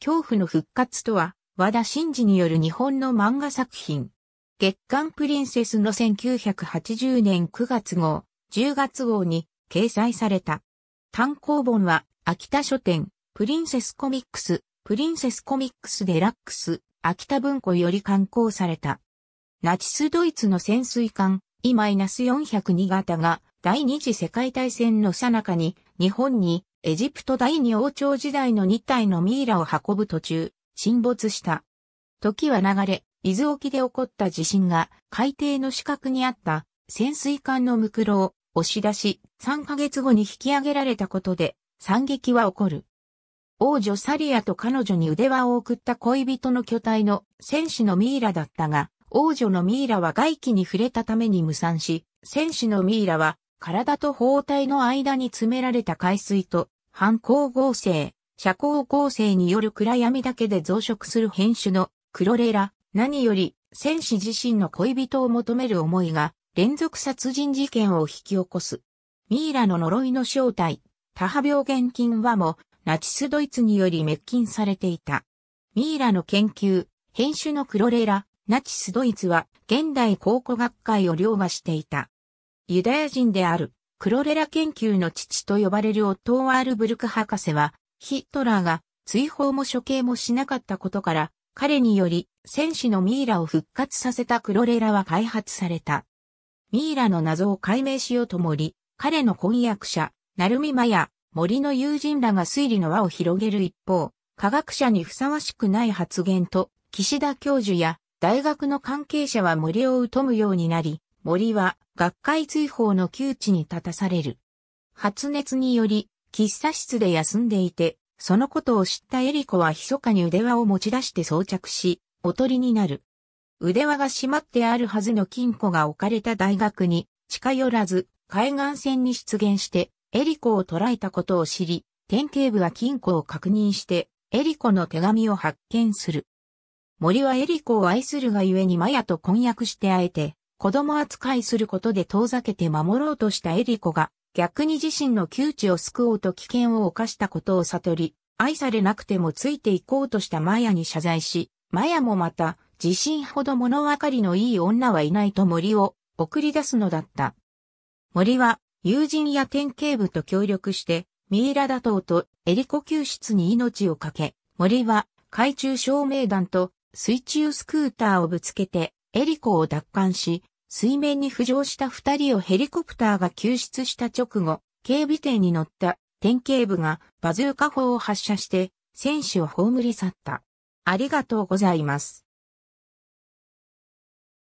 恐怖の復活とは、和田真嗣による日本の漫画作品。月刊プリンセスの1980年9月号、10月号に掲載された。単行本は、秋田書店、プリンセスコミックス、プリンセスコミックスデラックス、秋田文庫より刊行された。ナチスドイツの潜水艦、E-402 型が、第二次世界大戦の最中に、日本にエジプト第二王朝時代の2体のミイラを運ぶ途中、沈没した。時は流れ、伊豆沖で起こった地震が海底の四角にあった潜水艦のムクロを押し出し、3ヶ月後に引き上げられたことで惨劇は起こる。王女サリアと彼女に腕輪を送った恋人の巨体の戦士のミイラだったが、王女のミイラは外気に触れたために無産し、戦士のミイラは体と包帯の間に詰められた海水と反光合成、遮光合成による暗闇だけで増殖する変種のクロレラ、何より戦士自身の恋人を求める思いが連続殺人事件を引き起こす。ミイラの呪いの正体、多派病原菌はもナチスドイツにより滅菌されていた。ミイラの研究、編集のクロレラ、ナチスドイツは現代考古学会を凌駕していた。ユダヤ人であるクロレラ研究の父と呼ばれるオットー・ワールブルク博士は、ヒトラーが追放も処刑もしなかったことから、彼により戦士のミイラを復活させたクロレラは開発された。ミイラの謎を解明しようともり、彼の婚約者、ナルミマや森の友人らが推理の輪を広げる一方、科学者にふさわしくない発言と、岸田教授や大学の関係者は森を疎むようになり、森は学会追放の窮地に立たされる。発熱により、喫茶室で休んでいて、そのことを知ったエリコは密かに腕輪を持ち出して装着し、おとりになる。腕輪が閉まってあるはずの金庫が置かれた大学に近寄らず、海岸線に出現して、エリコを捕らえたことを知り、典型部は金庫を確認して、エリコの手紙を発見する。森はエリコを愛するがゆえにマヤと婚約してあえて、子供扱いすることで遠ざけて守ろうとしたエリコが、逆に自身の窮地を救おうと危険を犯したことを悟り、愛されなくてもついていこうとしたマヤに謝罪し、マヤもまた、自身ほど物分かりのいい女はいないと森を送り出すのだった。森は友人や典型部と協力して、ミイラ打倒とエリコ救出に命を懸け、森は海中照明弾と水中スクーターをぶつけてエリコを奪還し、水面に浮上した二人をヘリコプターが救出した直後、警備艇に乗った典型部がバズーカ砲を発射して、選手を葬り去った。ありがとうございます。